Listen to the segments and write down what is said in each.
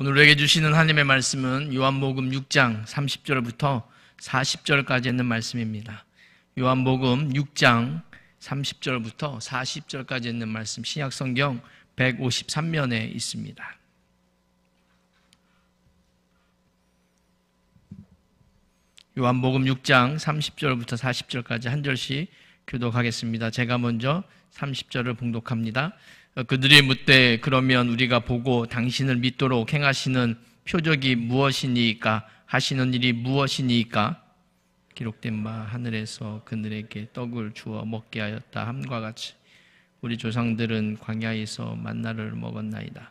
오늘 우리에게 주시는 하나님의 말씀은 요한복음 6장 30절부터 40절까지 있는 말씀입니다. 요한복음 6장 30절부터 40절까지 있는 말씀 신약성경 153면에 있습니다. 요한복음 6장 30절부터 40절까지 한 절씩 교독하겠습니다. 제가 먼저 30절을 봉독합니다. 그들이 묻되 그러면 우리가 보고 당신을 믿도록 행하시는 표적이 무엇이니까 하시는 일이 무엇이니까 기록된 바 하늘에서 그들에게 떡을 주어 먹게 하였다 함과 같이 우리 조상들은 광야에서 만나를 먹었나이다.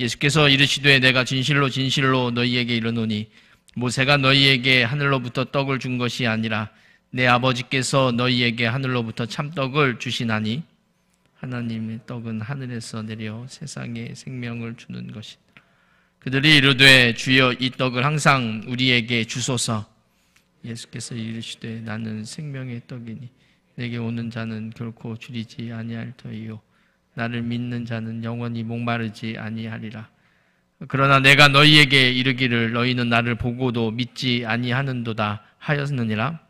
예수께서 이르시되 내가 진실로 진실로 너희에게 이르노니 모세가 너희에게 하늘로부터 떡을 준 것이 아니라 내 아버지께서 너희에게 하늘로부터 참떡을 주시나니 하나님의 떡은 하늘에서 내려 세상에 생명을 주는 것이다. 그들이 이르되 주여 이 떡을 항상 우리에게 주소서. 예수께서 이르시되 나는 생명의 떡이니 내게 오는 자는 결코 줄이지 아니할 터이요 나를 믿는 자는 영원히 목마르지 아니하리라. 그러나 내가 너희에게 이르기를 너희는 나를 보고도 믿지 아니하는도다 하였느니라.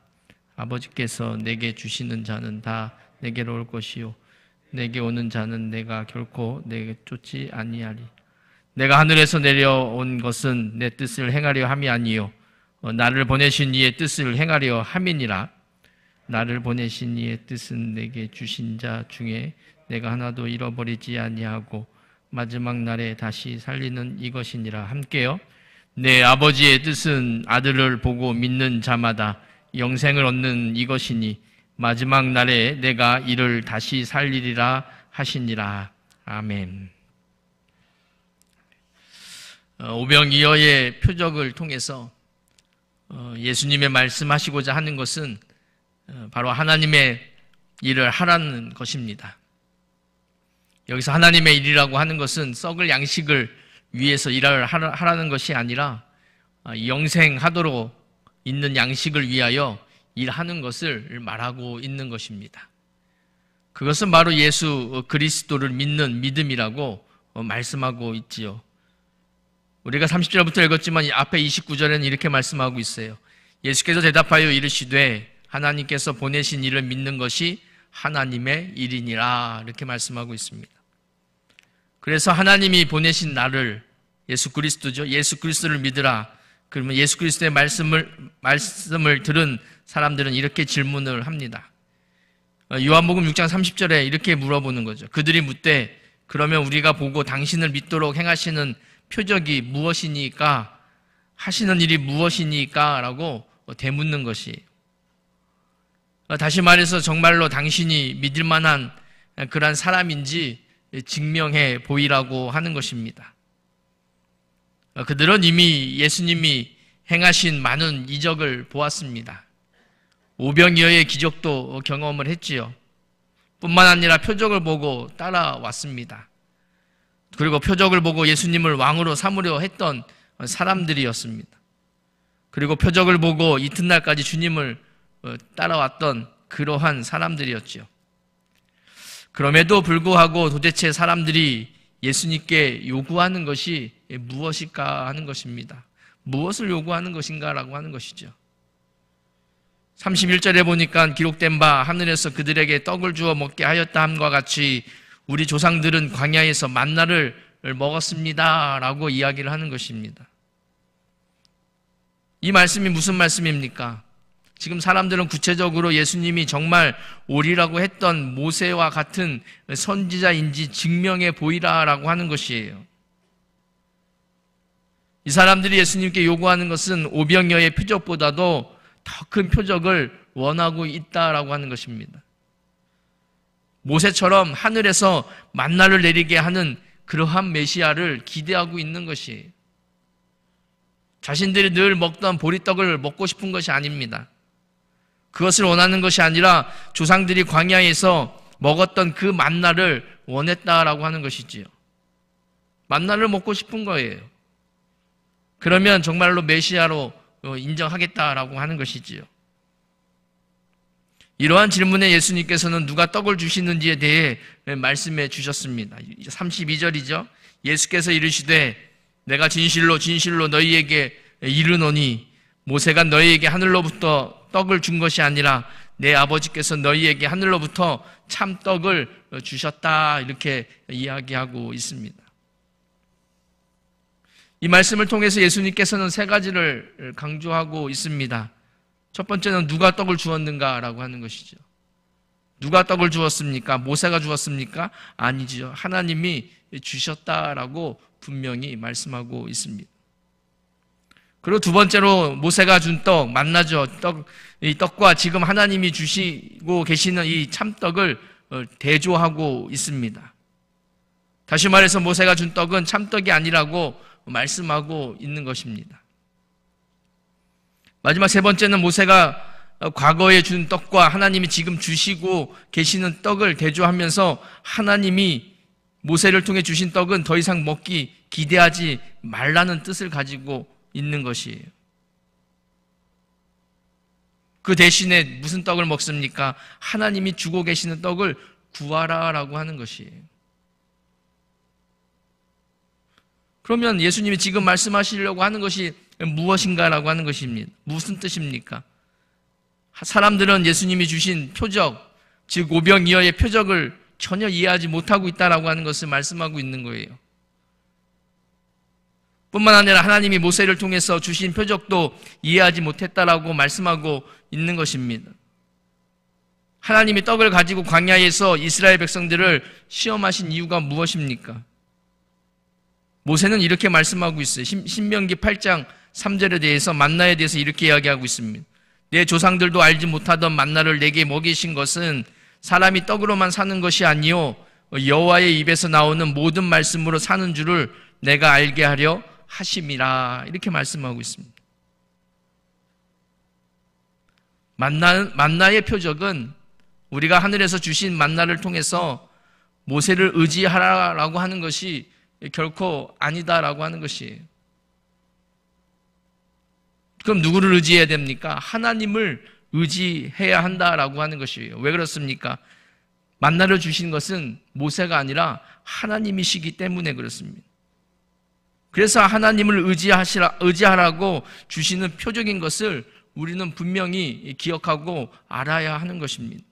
아버지께서 내게 주시는 자는 다 내게로 올 것이요 내게 오는 자는 내가 결코 내게 쫓지 아니하리. 내가 하늘에서 내려온 것은 내 뜻을 행하려 함이 아니요 어, 나를 보내신 이의 뜻을 행하려 함이니라. 나를 보내신 이의 뜻은 내게 주신 자 중에 내가 하나도 잃어버리지 아니하고 마지막 날에 다시 살리는 이것이니라 함께요. 내 아버지의 뜻은 아들을 보고 믿는 자마다 영생을 얻는 이것이니 마지막 날에 내가 이를 다시 살리리라 하시니라. 아멘. 어, 오병이어의 표적을 통해서 어, 예수님의 말씀하시고자 하는 것은 어, 바로 하나님의 일을 하라는 것입니다. 여기서 하나님의 일이라고 하는 것은 썩을 양식을 위해서 일을 하라는 것이 아니라 영생하도록 있는 양식을 위하여 일하는 것을 말하고 있는 것입니다. 그것은 바로 예수 그리스도를 믿는 믿음이라고 어, 말씀하고 있지요. 우리가 30절부터 읽었지만 앞에 29절에는 이렇게 말씀하고 있어요. 예수께서 대답하여 이르시되 하나님께서 보내신 일을 믿는 것이 하나님의 일이니라 이렇게 말씀하고 있습니다. 그래서 하나님이 보내신 나를 예수 그리스도죠. 예수 그리스도를 믿으라. 그러면 예수 그리스도의 말씀을 말씀을 들은 사람들은 이렇게 질문을 합니다. 어, 요한복음 6장 30절에 이렇게 물어보는 거죠. 그들이 묻되 그러면 우리가 보고 당신을 믿도록 행하시는 표적이 무엇이니까 하시는 일이 무엇이니까라고 되묻는 뭐 것이 어, 다시 말해서 정말로 당신이 믿을 만한 그러 사람인지 증명해 보이라고 하는 것입니다. 어, 그들은 이미 예수님이 행하신 많은 이적을 보았습니다. 오병이어의 기적도 경험을 했지요. 뿐만 아니라 표적을 보고 따라왔습니다. 그리고 표적을 보고 예수님을 왕으로 삼으려 했던 사람들이었습니다. 그리고 표적을 보고 이튿날까지 주님을 어, 따라왔던 그러한 사람들이었지요. 그럼에도 불구하고 도대체 사람들이 예수님께 요구하는 것이 예, 무엇일까 하는 것입니다. 무엇을 요구하는 것인가라고 하는 것이죠. 31절에 보니까 기록된 바 하늘에서 그들에게 떡을 주어 먹게 하였다 함과 같이 우리 조상들은 광야에서 만나를 먹었습니다라고 이야기를 하는 것입니다. 이 말씀이 무슨 말씀입니까? 지금 사람들은 구체적으로 예수님이 정말 오리라고 했던 모세와 같은 선지자인지 증명해 보이라라고 하는 것이에요. 이 사람들이 예수님께 요구하는 것은 오병여의 표적보다도 더 큰 표적을 원하고 있다라고 하는 것입니다. 모세처럼 하늘에서 만나를 내리게 하는 그러한 메시아를 기대하고 있는 것이 자신들이 늘 먹던 보리떡을 먹고 싶은 것이 아닙니다. 그것을 원하는 것이 아니라 조상들이 광야에서 먹었던 그 만나를 원했다라고 하는 것이지요. 만나를 먹고 싶은 거예요. 그러면 정말로 메시아로 어, 인정하겠다라고 하는 것이지요. 이러한 질문에 예수님께서는 누가 떡을 주시는지에 대해 예, 말씀해 주셨습니다. 32절이죠. 예수께서 이르시되 내가 진실로 진실로 너희에게 이르노니 모세가 너희에게 하늘로부터 떡을 준 것이 아니라 내 아버지께서 너희에게 하늘로부터 참 떡을 어, 주셨다 이렇게 이야기하고 있습니다. 이 말씀을 통해서 예수님께서는 세 가지를 강조하고 있습니다. 첫 번째는 누가 떡을 주었는가라고 하는 것이죠. 누가 떡을 주었습니까? 모세가 주었습니까? 아니지 하나님이 주셨다라고 분명히 말씀하고 있습니다. 그리고 두 번째로 모세가 준 떡, 만나죠. 떡, 이 떡과 지금 하나님이 주시고 계시는 이 참떡을 어, 대조하고 있습니다. 다시 말해서 모세가 준 떡은 참떡이 아니라고 말씀하고 있는 것입니다. 마지막 세 번째는 모세가 과거에 준 떡과 하나님이 지금 주시고 계시는 떡을 대조하면서 하나님이 모세를 통해 주신 떡은 더 이상 먹기 기대하지 말라는 뜻을 가지고 있는 것이에요. 그 대신에 무슨 떡을 먹습니까? 하나님이 주고 계시는 떡을 구하라라고 하는 것이에요. 그러면 예수님이 지금 말씀하시려고 하는 것이 무엇인가라고 하는 것입니다. 무슨 뜻입니까? 사람들은 예수님이 주신 표적, 즉 오병이어의 표적을 전혀 이해하지 못하고 있다라고 하는 것을 말씀하고 있는 거예요. 뿐만 아니라 하나님이 모세를 통해서 주신 표적도 이해하지 못했다라고 말씀하고 있는 것입니다. 하나님이 떡을 가지고 광야에서 이스라엘 백성들을 시험하신 이유가 무엇입니까? 모세는 이렇게 말씀하고 있어요. 신명기 8장 3절에 대해서 만나에 대해서 이렇게 이야기하고 있습니다. 내 조상들도 알지 못하던 만나를 내게 먹이신 것은 사람이 떡으로만 사는 것이 아니요 여호와의 입에서 나오는 모든 말씀으로 사는 줄을 내가 알게 하려 하심이라 이렇게 말씀하고 있습니다. 만나 만나의 표적은 우리가 하늘에서 주신 만나를 통해서 모세를 의지하라라고 하는 것이 결코 아니다라고 하는 것이 그럼 누구를 의지해야 됩니까? 하나님을 의지해야 한다라고 하는 것이에요. 왜 그렇습니까? 만나를 주신 것은 모세가 아니라 하나님이시기 때문에 그렇습니다. 그래서 하나님을 의지하시라, 의지하라고 주시는 표적인 것을 우리는 분명히 기억하고 알아야 하는 것입니다.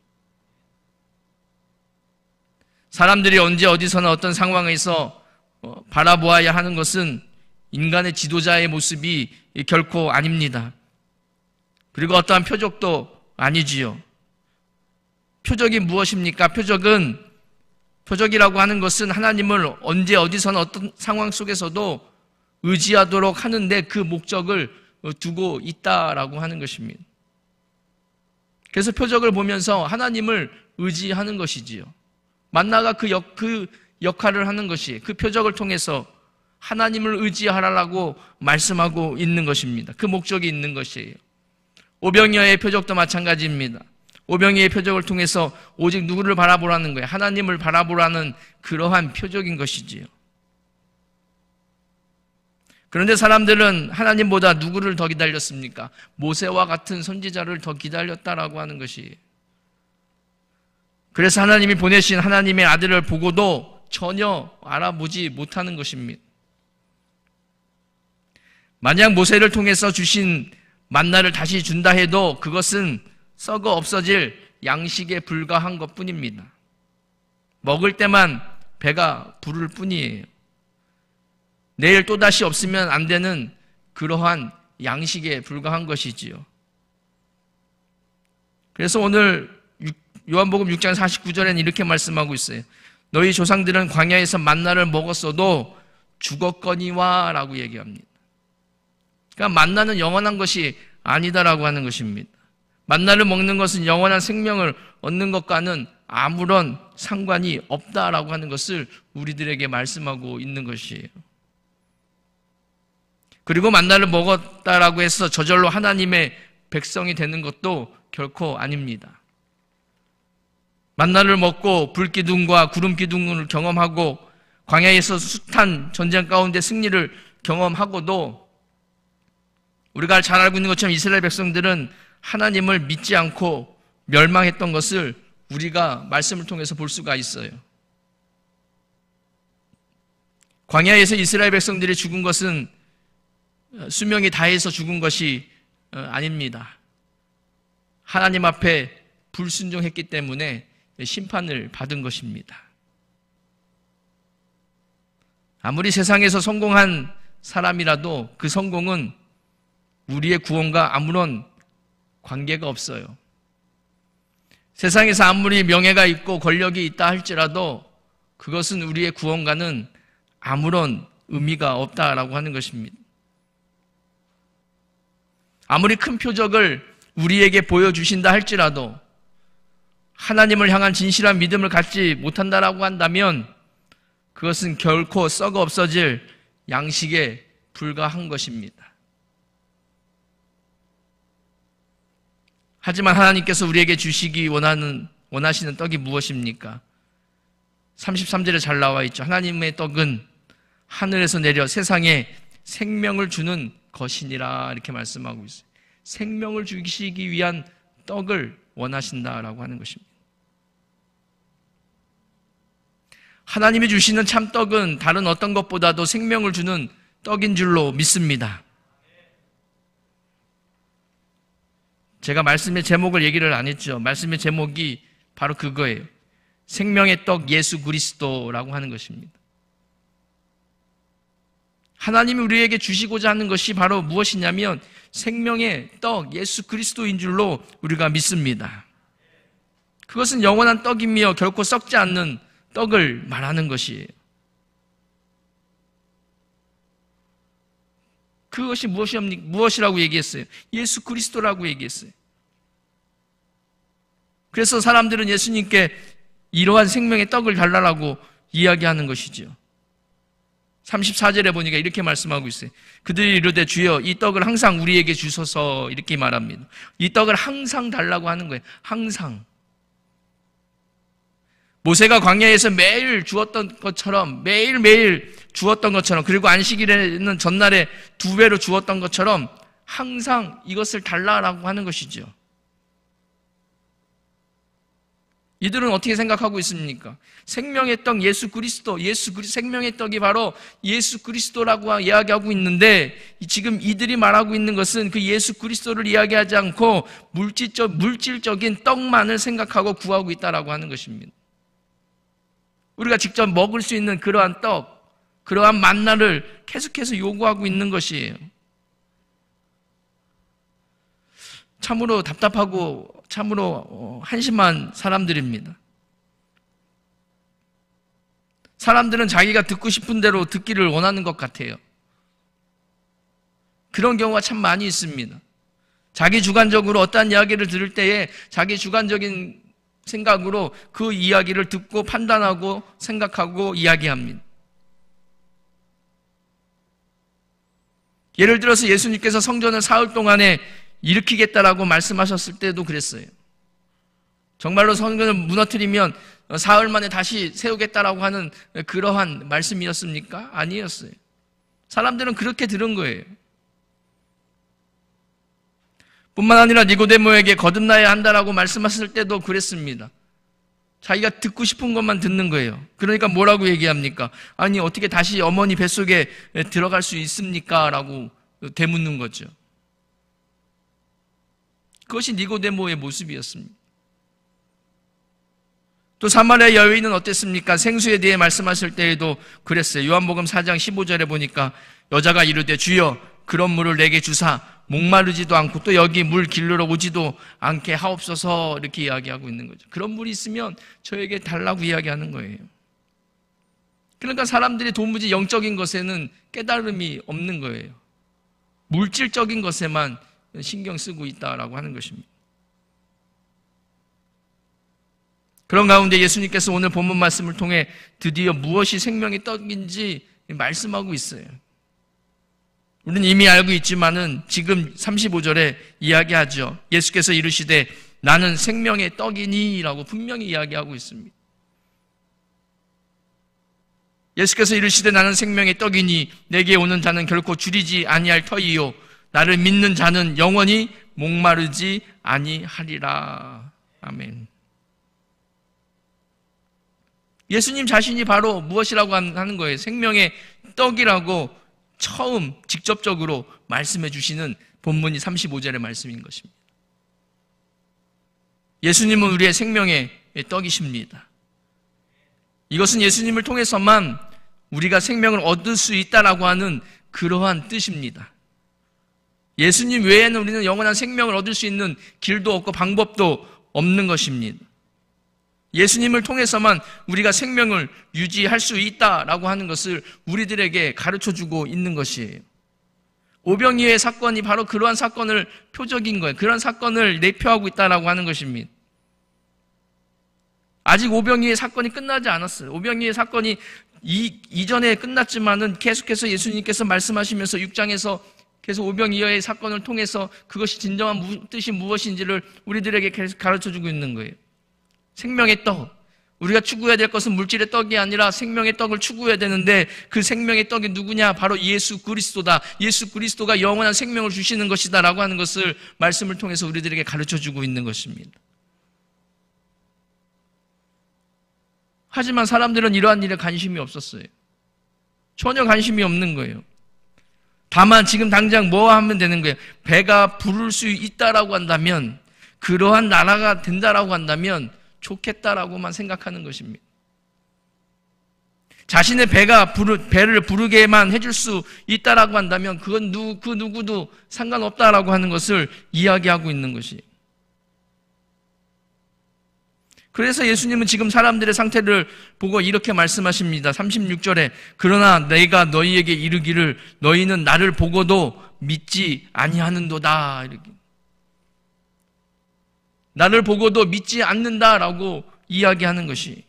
사람들이 언제 어디서나 어떤 상황에서 어, 바라보아야 하는 것은 인간의 지도자의 모습이 결코 아닙니다. 그리고 어떠한 표적도 아니지요. 표적이 무엇입니까? 표적은 표적이라고 하는 것은 하나님을 언제 어디서 어떤 상황 속에서도 의지하도록 하는데 그 목적을 두고 있다라고 하는 것입니다. 그래서 표적을 보면서 하나님을 의지하는 것이지요. 만나가 그, 그 역할을 하는 것이 그 표적을 통해서 하나님을 의지하라라고 말씀하고 있는 것입니다. 그 목적이 있는 것이에요. 오병여의 표적도 마찬가지입니다. 오병이의 표적을 통해서 오직 누구를 바라보라는 거예요. 하나님을 바라보라는 그러한 표적인 것이지요. 그런데 사람들은 하나님보다 누구를 더 기다렸습니까? 모세와 같은 선지자를 더 기다렸다라고 하는 것이. 그래서 하나님이 보내신 하나님의 아들을 보고도 전혀 알아보지 못하는 것입니다. 만약 모세를 통해서 주신 만나를 다시 준다 해도 그것은 썩어 없어질 양식에 불과한 것 뿐입니다. 먹을 때만 배가 부를 뿐이에요. 내일 또다시 없으면 안 되는 그러한 양식에 불과한 것이지요. 그래서 오늘 요한복음 6장 49절에는 이렇게 말씀하고 있어요. 너희 조상들은 광야에서 만나를 먹었어도 죽었거니와 라고 얘기합니다. 그러니까 만나는 영원한 것이 아니다라고 하는 것입니다. 만나를 먹는 것은 영원한 생명을 얻는 것과는 아무런 상관이 없다라고 하는 것을 우리들에게 말씀하고 있는 것이에요. 그리고 만나를 먹었다라고 해서 저절로 하나님의 백성이 되는 것도 결코 아닙니다. 만나를 먹고 불기둥과 구름기둥을 경험하고 광야에서 숱한 전쟁 가운데 승리를 경험하고도 우리가 잘 알고 있는 것처럼 이스라엘 백성들은 하나님을 믿지 않고 멸망했던 것을 우리가 말씀을 통해서 볼 수가 있어요. 광야에서 이스라엘 백성들이 죽은 것은 수명이 다해서 죽은 것이 어, 아닙니다. 하나님 앞에 불순종했기 때문에 심판을 받은 것입니다. 아무리 세상에서 성공한 사람이라도 그 성공은 우리의 구원과 아무런 관계가 없어요. 세상에서 아무리 명예가 있고 권력이 있다 할지라도 그것은 우리의 구원과는 아무런 의미가 없다라고 하는 것입니다. 아무리 큰 표적을 우리에게 보여주신다 할지라도 하나님을 향한 진실한 믿음을 갖지 못한다라고 한다면 그것은 결코 썩어 없어질 양식에 불과한 것입니다. 하지만 하나님께서 우리에게 주시기 원하는, 원하시는 떡이 무엇입니까? 33절에 잘 나와 있죠. 하나님의 떡은 하늘에서 내려 세상에 생명을 주는 것이니라 이렇게 말씀하고 있어요. 생명을 주시기 위한 떡을 원하신다라고 하는 것입니다. 하나님이 주시는 참떡은 다른 어떤 것보다도 생명을 주는 떡인 줄로 믿습니다. 제가 말씀의 제목을 얘기를 안 했죠. 말씀의 제목이 바로 그거예요. 생명의 떡 예수 그리스도라고 하는 것입니다. 하나님이 우리에게 주시고자 하는 것이 바로 무엇이냐면 생명의 떡 예수 그리스도인 줄로 우리가 믿습니다. 그것은 영원한 떡이며 결코 썩지 않는 떡을 말하는 것이에요. 그것이 무엇이, 무엇이라고 얘기했어요? 예수 그리스도라고 얘기했어요. 그래서 사람들은 예수님께 이러한 생명의 떡을 달라고 이야기하는 것이지요. 34절에 보니까 이렇게 말씀하고 있어요. 그들이 이르되 주여 이 떡을 항상 우리에게 주소서 이렇게 말합니다. 이 떡을 항상 달라고 하는 거예요. 항상. 모세가 광야에서 매일 주었던 것처럼 매일매일 주었던 것처럼 그리고 안식일에는 전날에 두 배로 주었던 것처럼 항상 이것을 달라고 하는 것이죠. 이들은 어떻게 생각하고 있습니까? 생명의 떡 예수 그리스도, 예수 그리 생명의 떡이 바로 예수 그리스도라고 이야기하고 있는데 지금 이들이 말하고 있는 것은 그 예수 그리스도를 이야기하지 않고 물질적 물질적인 떡만을 생각하고 구하고 있다라고 하는 것입니다. 우리가 직접 먹을 수 있는 그러한 떡, 그러한 만나를 계속해서 요구하고 있는 것이에요. 참으로 답답하고 참으로 어, 한심한 사람들입니다. 사람들은 자기가 듣고 싶은 대로 듣기를 원하는 것 같아요. 그런 경우가 참 많이 있습니다. 자기 주관적으로 어떠 이야기를 들을 때에 자기 주관적인 생각으로 그 이야기를 듣고 판단하고 생각하고 이야기합니다. 예를 들어서 예수님께서 성전을 사흘 동안에 일으키겠다라고 말씀하셨을 때도 그랬어요. 정말로 성전을 무너뜨리면 사흘 만에 다시 세우겠다라고 하는 그러한 말씀이었습니까? 아니었어요. 사람들은 그렇게 들은 거예요. 뿐만 아니라 니고데모에게 거듭나야 한다라고 말씀하셨을 때도 그랬습니다. 자기가 듣고 싶은 것만 듣는 거예요. 그러니까 뭐라고 얘기합니까? 아니, 어떻게 다시 어머니 뱃속에 들어갈 수 있습니까? 라고 되묻는 거죠. 그것이 니고데모의 모습이었습니다. 또 사마리아 여인은 어땠습니까? 생수에 대해 말씀하실 때에도 그랬어요. 요한복음 4장 15절에 보니까 여자가 이르되 주여 그런 물을 내게 주사 목마르지도 않고 또 여기 물 길러러 오지도 않게 하옵소서 이렇게 이야기하고 있는 거죠. 그런 물이 있으면 저에게 달라고 이야기하는 거예요. 그러니까 사람들이 도무지 영적인 것에는 깨달음이 없는 거예요. 물질적인 것에만 신경 쓰고 있다라고 하는 것입니다. 그런 가운데 예수님께서 오늘 본문 말씀을 통해 드디어 무엇이 생명의 떡인지 말씀하고 있어요. 우리는 이미 알고 있지만은 지금 35절에 이야기하죠. 예수께서 이르시되 나는 생명의 떡이니라고 분명히 이야기하고 있습니다. 예수께서 이르시되 나는 생명의 떡이니 내게 오는 자는 결코 줄이지 아니할 터이요 나를 믿는 자는 영원히 목마르지 아니하리라. 아멘. 예수님 자신이 바로 무엇이라고 하는 거예요? 생명의 떡이라고 처음 직접적으로 말씀해 주시는 본문이 35절의 말씀인 것입니다. 예수님은 우리의 생명의 떡이십니다. 이것은 예수님을 통해서만 우리가 생명을 얻을 수 있다라고 하는 그러한 뜻입니다. 예수님 외에는 우리는 영원한 생명을 얻을 수 있는 길도 없고 방법도 없는 것입니다. 예수님을 통해서만 우리가 생명을 유지할 수 있다라고 하는 것을 우리들에게 가르쳐 주고 있는 것이에요. 오병이의 사건이 바로 그러한 사건을 표적인 거예요. 그런 사건을 내표하고 있다라고 하는 것입니다. 아직 오병이의 사건이 끝나지 않았어요. 오병이의 사건이 이, 이전에 끝났지만은 계속해서 예수님께서 말씀하시면서 6장에서 그래서 오병이어의 사건을 통해서 그것이 진정한 뜻이 무엇인지를 우리들에게 계속 가르쳐 주고 있는 거예요. 생명의 떡. 우리가 추구해야 될 것은 물질의 떡이 아니라 생명의 떡을 추구해야 되는데 그 생명의 떡이 누구냐? 바로 예수 그리스도다. 예수 그리스도가 영원한 생명을 주시는 것이다. 라고 하는 것을 말씀을 통해서 우리들에게 가르쳐 주고 있는 것입니다. 하지만 사람들은 이러한 일에 관심이 없었어요. 전혀 관심이 없는 거예요. 다만 지금 당장 뭐 하면 되는 거예요? 배가 부를 수 있다라고 한다면 그러한 나라가 된다라고 한다면 좋겠다라고만 생각하는 것입니다. 자신의 배가 부르, 배를 부르게만 해줄 수 있다라고 한다면 그건 누, 그 누구도 상관없다라고 하는 것을 이야기하고 있는 것이 그래서 예수님은 지금 사람들의 상태를 보고 이렇게 말씀하십니다. 36절에 그러나 내가 너희에게 이르기를 너희는 나를 보고도 믿지 아니하는도다. 이렇게. 나를 보고도 믿지 않는다라고 이야기하는 것이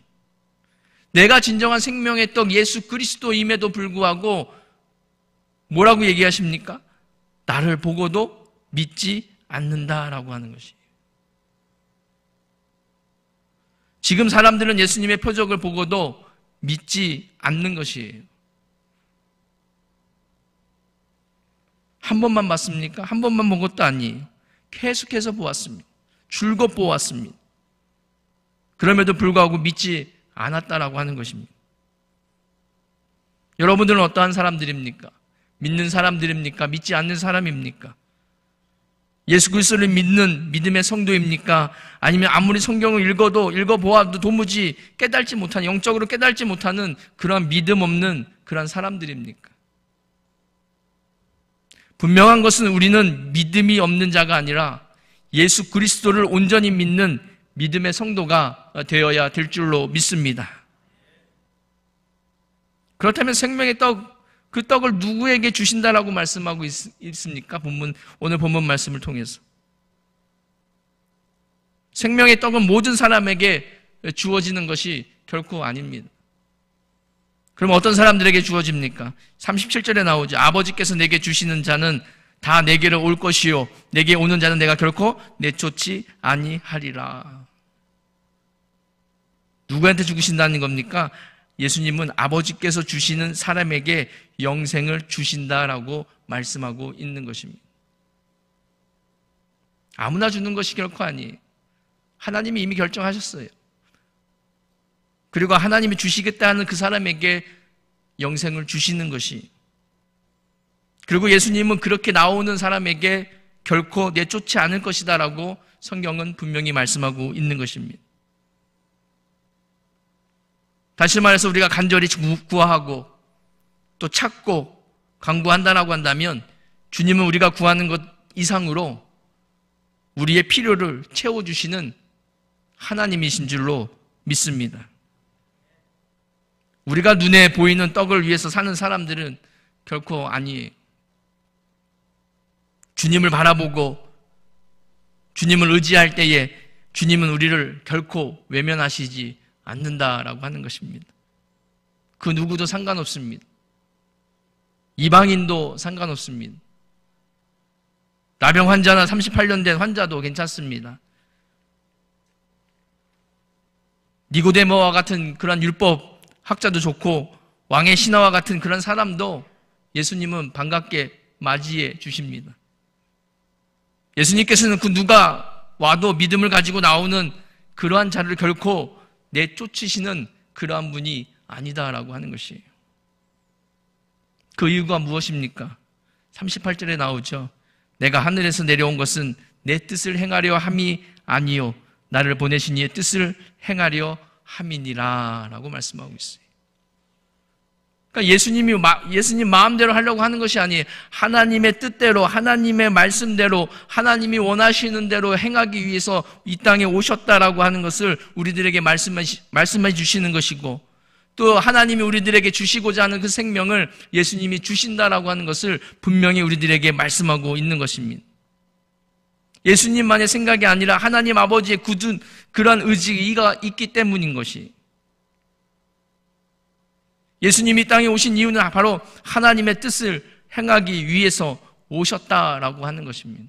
내가 진정한 생명의 떡 예수 그리스도임에도 불구하고 뭐라고 얘기하십니까? 나를 보고도 믿지 않는다라고 하는 것이 지금 사람들은 예수님의 표적을 보고도 믿지 않는 것이에요. 한 번만 봤습니까? 한 번만 본 것도 아니에요. 계속해서 보았습니다. 줄곧 보았습니다. 그럼에도 불구하고 믿지 않았다라고 하는 것입니다. 여러분들은 어떠한 사람들입니까? 믿는 사람들입니까? 믿지 않는 사람입니까? 예수 그리스도를 믿는 믿음의 성도입니까? 아니면 아무리 성경을 읽어도 읽어보아도 도무지 깨달지 못한 영적으로 깨달지 못하는 그러 믿음 없는 그러 사람들입니까? 분명한 것은 우리는 믿음이 없는 자가 아니라 예수 그리스도를 온전히 믿는 믿음의 성도가 되어야 될 줄로 믿습니다. 그렇다면 생명의 떡그 떡을 누구에게 주신다라고 말씀하고 있, 습니까 본문 오늘 본문 말씀을 통해서 생명의 떡은 모든 사람에게 주어지는 것이 결코 아닙니다. 그럼 어떤 사람들에게 주어집니까? 37절에 나오죠. 아버지께서 내게 주시는 자는 다 내게로 올 것이요. 내게 오는 자는 내가 결코 내쫓지 아니하리라. 누구한테 주신다는 겁니까? 예수님은 아버지께서 주시는 사람에게 영생을 주신다라고 말씀하고 있는 것입니다. 아무나 주는 것이 결코 아니에요. 하나님이 이미 결정하셨어요. 그리고 하나님이 주시겠다 는그 사람에게 영생을 주시는 것이. 그리고 예수님은 그렇게 나오는 사람에게 결코 내쫓지 않을 것이다라고 성경은 분명히 말씀하고 있는 것입니다. 다시 말해서 우리가 간절히 구하고 또 찾고 강구한다라고 한다면 주님은 우리가 구하는 것 이상으로 우리의 필요를 채워주시는 하나님이신 줄로 믿습니다. 우리가 눈에 보이는 떡을 위해서 사는 사람들은 결코 아니에요. 주님을 바라보고 주님을 의지할 때에 주님은 우리를 결코 외면하시지 않는다라고 하는 것입니다. 그 누구도 상관없습니다. 이방인도 상관없습니다. 나병 환자나 38년 된 환자도 괜찮습니다. 니고데모와 같은 그런 율법 학자도 좋고 왕의 신하와 같은 그런 사람도 예수님은 반갑게 맞이해 주십니다. 예수님께서는 그 누가 와도 믿음을 가지고 나오는 그러한 자를 결코 내쫓으시는 그러한 분이 아니다라고 하는 것이에요. 그 이유가 무엇입니까? 38절에 나오죠. 내가 하늘에서 내려온 것은 내 뜻을 행하려 함이 아니요 나를 보내신 이의 뜻을 행하려 함이니라라고 말씀하고 있어요. 그러니까 예수님이 예수님 마음대로 하려고 하는 것이 아니 하나님의 뜻대로 하나님의 말씀대로 하나님이 원하시는 대로 행하기 위해서 이 땅에 오셨다라고 하는 것을 우리들에게 말씀해, 말씀해 주시는 것이고 또 하나님이 우리들에게 주시고자 하는 그 생명을 예수님이 주신다라고 하는 것을 분명히 우리들에게 말씀하고 있는 것입니다. 예수님만의 생각이 아니라 하나님 아버지의 굳은 그런 의지가 있기 때문인 것이 예수님이 땅에 오신 이유는 바로 하나님의 뜻을 행하기 위해서 오셨다라고 하는 것입니다.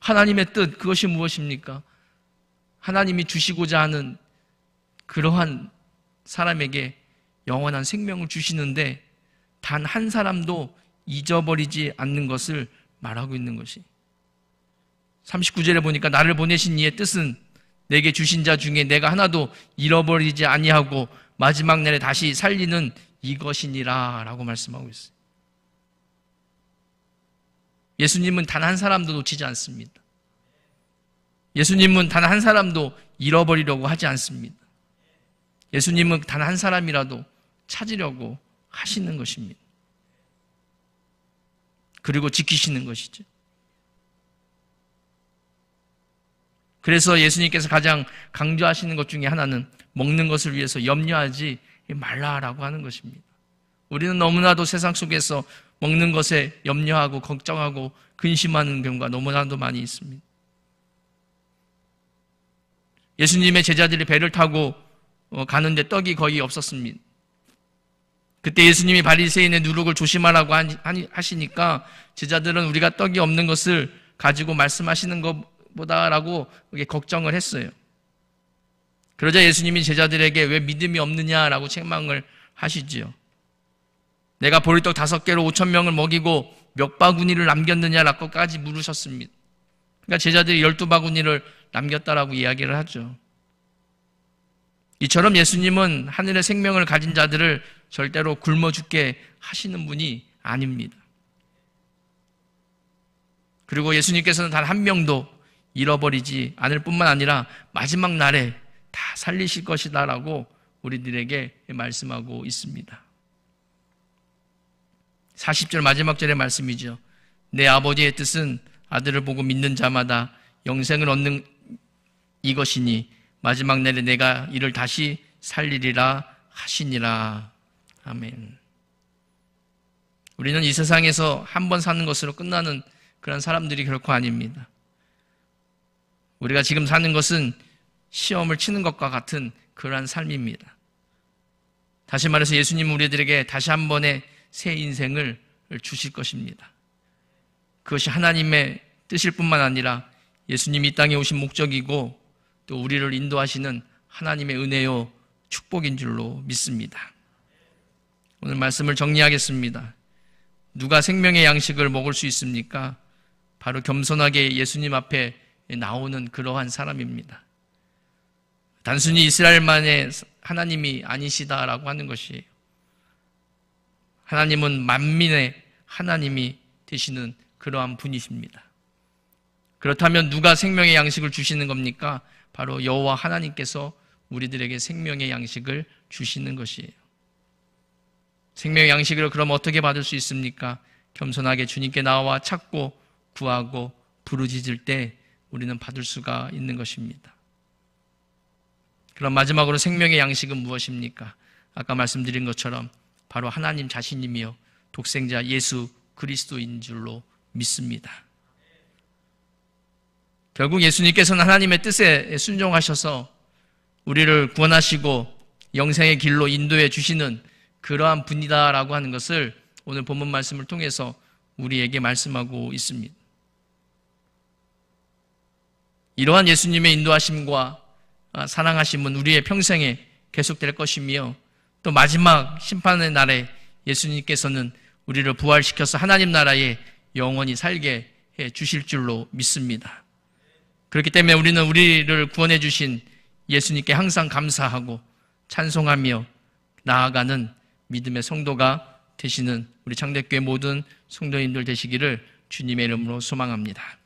하나님의 뜻, 그것이 무엇입니까? 하나님이 주시고자 하는 그러한 사람에게 영원한 생명을 주시는데 단 한 사람도 잊어버리지 않는 것을 말하고 있는 것이. 39절에 보니까 나를 보내신 이의 뜻은 내게 주신 자 중에 내가 하나도 잃어버리지 아니하고 마지막 날에 다시 살리는 이것이니라 라고 말씀하고 있어요. 예수님은 단 한 사람도 놓치지 않습니다. 예수님은 단 한 사람도 잃어버리려고 하지 않습니다. 예수님은 단 한 사람이라도 찾으려고 하시는 것입니다. 그리고 지키시는 것이죠. 그래서 예수님께서 가장 강조하시는 것 중에 하나는 먹는 것을 위해서 염려하지 말라라고 하는 것입니다. 우리는 너무나도 세상 속에서 먹는 것에 염려하고 걱정하고 근심하는 경우가 너무나도 많이 있습니다. 예수님의 제자들이 배를 타고 어, 가는데 떡이 거의 없었습니다. 그때 예수님이 바리새인의 누룩을 조심하라고 하시니까 제자들은 우리가 떡이 없는 것을 가지고 말씀하시는 것 보다라고 걱정을 했어요. 그러자 예수님이 제자들에게 왜 믿음이 없느냐라고 책망을 하시지요. 내가 보리떡 다섯 개로 오천 명을 먹이고 몇 바구니를 남겼느냐라고까지 물으셨습니다. 그러니까 제자들이 열두 바구니를 남겼다라고 이야기를 하죠. 이처럼 예수님은 하늘의 생명을 가진 자들을 절대로 굶어 죽게 하시는 분이 아닙니다. 그리고 예수님께서는 단 한 명도 잃어버리지 않을 뿐만 아니라 마지막 날에 다 살리실 것이다라고 우리들에게 말씀하고 있습니다. 40절 마지막 절의 말씀이죠. 내 아버지의 뜻은 아들을 보고 믿는 자마다 영생을 얻는 이것이니 마지막 날에 내가 이를 다시 살리리라 하시니라. 아멘. 우리는 이 세상에서 한 번 사는 것으로 끝나는 그런 사람들이 결코 아닙니다. 우리가 지금 사는 것은 시험을 치는 것과 같은 그러한 삶입니다. 다시 말해서 예수님은 우리들에게 다시 한 번의 새 인생을 주실 것입니다. 그것이 하나님의 뜻일 뿐만 아니라 예수님이 이 땅에 오신 목적이고 또 우리를 인도하시는 하나님의 은혜요 축복인 줄로 믿습니다. 오늘 말씀을 정리하겠습니다. 누가 생명의 양식을 먹을 수 있습니까? 바로 겸손하게 예수님 앞에 나오는 그러한 사람입니다. 단순히 이스라엘만의 하나님이 아니시다라고 하는 것이에요. 하나님은 만민의 하나님이 되시는 그러한 분이십니다. 그렇다면 누가 생명의 양식을 주시는 겁니까? 바로 여호와 하나님께서 우리들에게 생명의 양식을 주시는 것이에요. 생명의 양식을 그럼 어떻게 받을 수 있습니까? 겸손하게 주님께 나와 찾고 구하고 부르짖을 때 우리는 받을 수가 있는 것입니다. 그럼 마지막으로 생명의 양식은 무엇입니까? 아까 말씀드린 것처럼 바로 하나님 자신이며 독생자 예수 그리스도인 줄로 믿습니다. 결국 예수님께서는 하나님의 뜻에 순종하셔서 우리를 구원하시고 영생의 길로 인도해 주시는 그러한 분이다라고 하는 것을 오늘 본문 말씀을 통해서 우리에게 말씀하고 있습니다. 이러한 예수님의 인도하심과 아, 사랑하심은 우리의 평생에 계속될 것이며 또 마지막 심판의 날에 예수님께서는 우리를 부활시켜서 하나님 나라에 영원히 살게 해 주실 줄로 믿습니다. 그렇기 때문에 우리는 우리를 구원해 주신 예수님께 항상 감사하고 찬송하며 나아가는 믿음의 성도가 되시는 우리 창대교회 모든 성도님들 되시기를 주님의 이름으로 소망합니다.